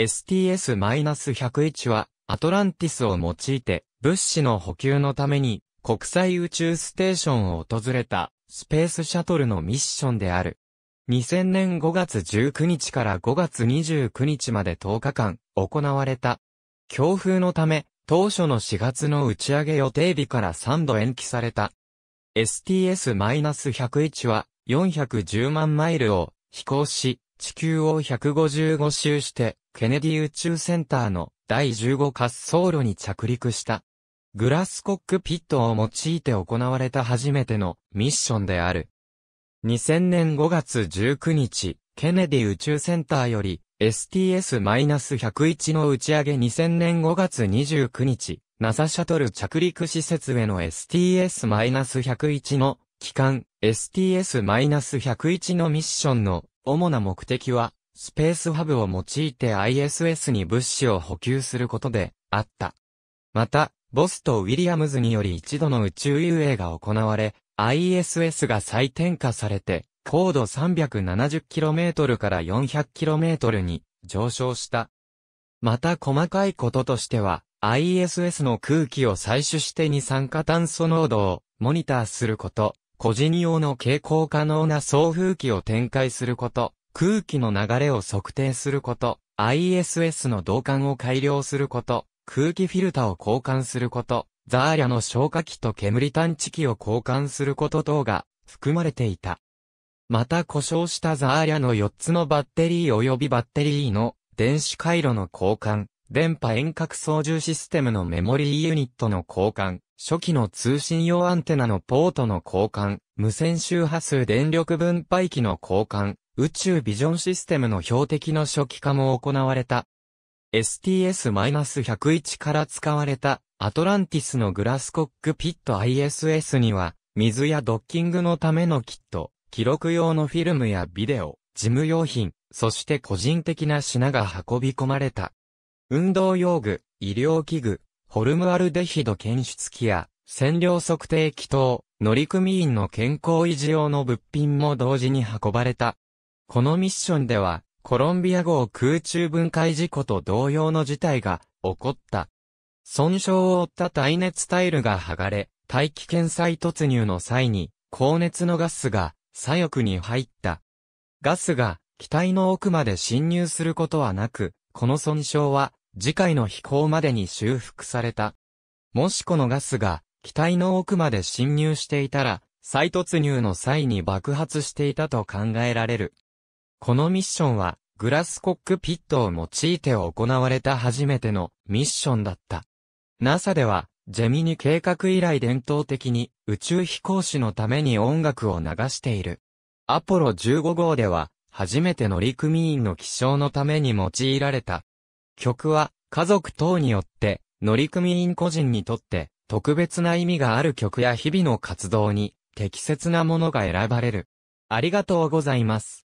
STS-101 は、アトランティスを用いて、物資の補給のために、国際宇宙ステーションを訪れた、スペースシャトルのミッションである。2000年5月19日から5月29日まで10日間、行われた。強風のため、当初の4月の打ち上げ予定日から3度延期された。STS-101 は410万マイルを飛行し、地球を155周して、ケネディ宇宙センターの第15滑走路に着陸した。グラスコックピットを用いて行われた初めてのミッションである。2000年5月19日、ケネディ宇宙センターより STS-101 の打ち上げ2000年5月29日、NASA シャトル着陸施設への STS-101 の機関 STS-101 のミッションの主な目的は、スペースハブを用いて ISS に物資を補給することであった。また、ボスとウィリアムズにより一度の宇宙遊泳が行われ、ISS が再転化されて、高度 370km から 400km に上昇した。また細かいこととしては、ISS の空気を採取して二酸化炭素濃度をモニターすること、個人用の携行可能な送風機を展開すること、空気の流れを測定すること、ISS の導管を改良すること、空気フィルタを交換すること、ザーリャの消火器と煙探知機を交換すること等が含まれていた。また故障したザーリャの4つのバッテリー及びバッテリーの電子回路の交換、電波遠隔操縦システムのメモリーユニットの交換、初期の通信用アンテナのポートの交換、無線周波数電力分配器の交換、宇宙ビジョンシステムの標的の初期化も行われた。STS-101 から使われたアトランティスのグラスコックピット ISS には、水やドッキングのためのキット、記録用のフィルムやビデオ、事務用品、そして個人的な品が運び込まれた。運動用具、医療器具、ホルムアルデヒド検出器や、線量測定器等、乗組員の健康維持用の物品も同時に運ばれた。このミッションでは、コロンビア号空中分解事故と同様の事態が起こった。損傷を負った耐熱タイルが剥がれ、大気圏再突入の際に、高熱のガスが左翼に入った。ガスが機体の奥まで侵入することはなく、この損傷は次回の飛行までに修復された。もしこのガスが、機体の奥まで侵入していたら、再突入の際に爆発していたと考えられる。このミッションは、グラスコックピットを用いて行われた初めてのミッションだった。NASA では、ジェミニ計画以来伝統的に宇宙飛行士のために音楽を流している。アポロ15号では、初めて乗組員の気象のために用いられた。曲は、家族等によって、乗組員個人にとって、特別な意味がある曲や日々の活動に、適切なものが選ばれる。ありがとうございます。